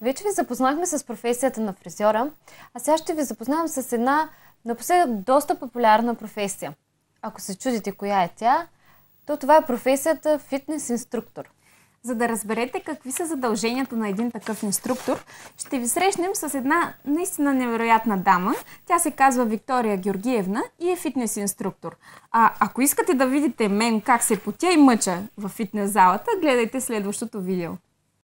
Вече ви запознахме с професията на фризьора, а сега ще ви запознавам с една напоследък доста популярна професия. Ако се чудите коя е тя, то това е професията фитнес-инструктор. За да разберете какви са задълженията на един такъв инструктор, ще ви срещнем с една наистина невероятна дама. Тя се казва Виктория Георгиевна и е фитнес инструктор. А ако искате да видите мен как се потя и мъча в фитнес залата, гледайте следващото видео.